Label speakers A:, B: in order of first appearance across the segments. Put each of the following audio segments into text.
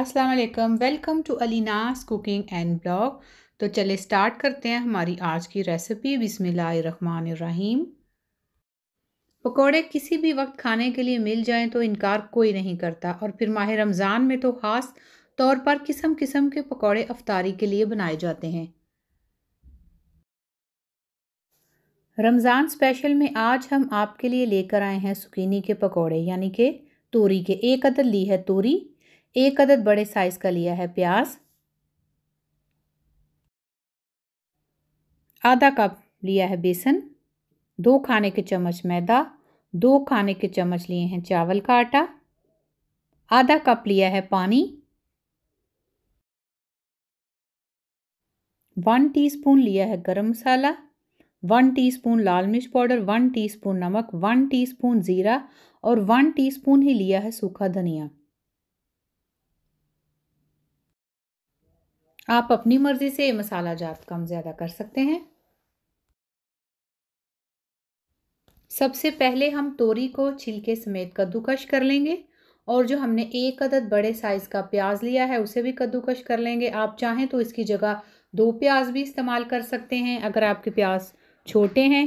A: अस्सलाम वालेकुम welcome to Alina's cooking and blog तो चले स्टार्ट करते हैं हमारी आज की रेसिपी रहीम पकौड़े किसी भी वक्त खाने के लिए मिल जाएं तो इनकार कोई नहीं करता और फिर माह रमज़ान में तो ख़ास तौर पर किस्म किस्म के पकौड़े अफ्तारी के लिए बनाए जाते हैं रमज़ान स्पेशल में आज हम आपके लिए लेकर आए हैं सुकीनी के पकौड़े यानी कि तोरी के एक अदर ली है तोरी एक अदद बड़े साइज़ का लिया है प्याज आधा कप लिया है बेसन दो खाने के चम्मच मैदा दो खाने के चम्मच लिए हैं चावल का आटा आधा कप लिया है पानी वन टीस्पून लिया है गरम मसाला वन टीस्पून लाल मिर्च पाउडर वन टीस्पून नमक वन टीस्पून ज़ीरा और वन टीस्पून ही लिया है सूखा धनिया आप अपनी मर्ज़ी से मसाला जात कम ज़्यादा कर सकते हैं सबसे पहले हम तोरी को छिलके समेत कद्दूकश कर लेंगे और जो हमने एक अदद बड़े साइज़ का प्याज लिया है उसे भी कद्दूकश कर लेंगे आप चाहें तो इसकी जगह दो प्याज भी इस्तेमाल कर सकते हैं अगर आपके प्याज छोटे हैं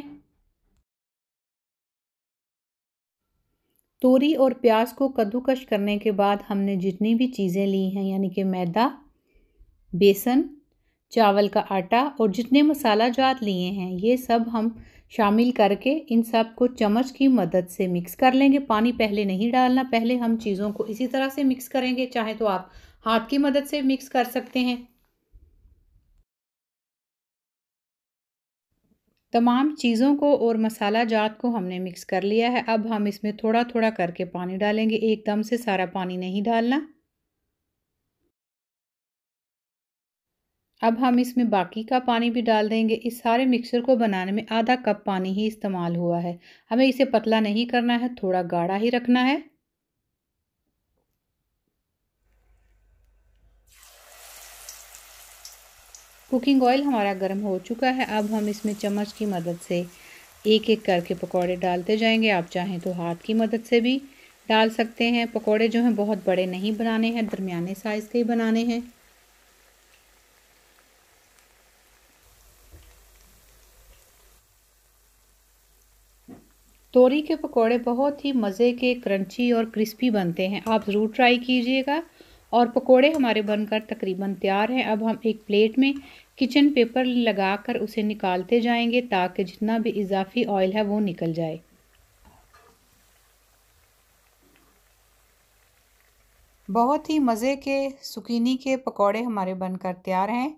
A: तोरी और प्याज को कद्दूकश करने के बाद हमने जितनी भी चीज़ें ली हैं यानी कि मैदा बेसन चावल का आटा और जितने मसाला जात लिए हैं ये सब हम शामिल करके इन सब को चम्मच की मदद से मिक्स कर लेंगे पानी पहले नहीं डालना पहले हम चीज़ों को इसी तरह से मिक्स करेंगे चाहे तो आप हाथ की मदद से मिक्स कर सकते हैं तमाम चीज़ों को और मसाला जात को हमने मिक्स कर लिया है अब हम इसमें थोड़ा थोड़ा करके पानी डालेंगे एकदम से सारा पानी नहीं डालना अब हम इसमें बाकी का पानी भी डाल देंगे इस सारे मिक्सर को बनाने में आधा कप पानी ही इस्तेमाल हुआ है हमें इसे पतला नहीं करना है थोड़ा गाढ़ा ही रखना है कुकिंग ऑयल हमारा गर्म हो चुका है अब हम इसमें चम्मच की मदद से एक एक करके पकौड़े डालते जाएंगे आप चाहें तो हाथ की मदद से भी डाल सकते हैं पकौड़े जो हैं बहुत बड़े नहीं बनाने हैं दरमियाने साइज़ के ही बनाने हैं तोरी के पकोड़े बहुत ही मज़े के क्रंची और क्रिस्पी बनते हैं आप ज़रूर ट्राई कीजिएगा और पकोड़े हमारे बनकर तकरीबन तैयार हैं अब हम एक प्लेट में किचन पेपर लगाकर उसे निकालते जाएंगे ताकि जितना भी इजाफी ऑयल है वो निकल जाए बहुत ही मज़े के सुकीनी के पकोड़े हमारे बनकर तैयार हैं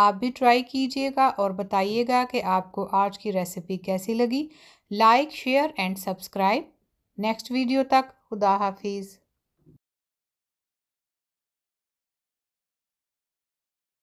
A: आप भी ट्राई कीजिएगा और बताइएगा कि आपको आज की रेसिपी कैसी लगी like share and subscribe next video तक खुदा हाफिज़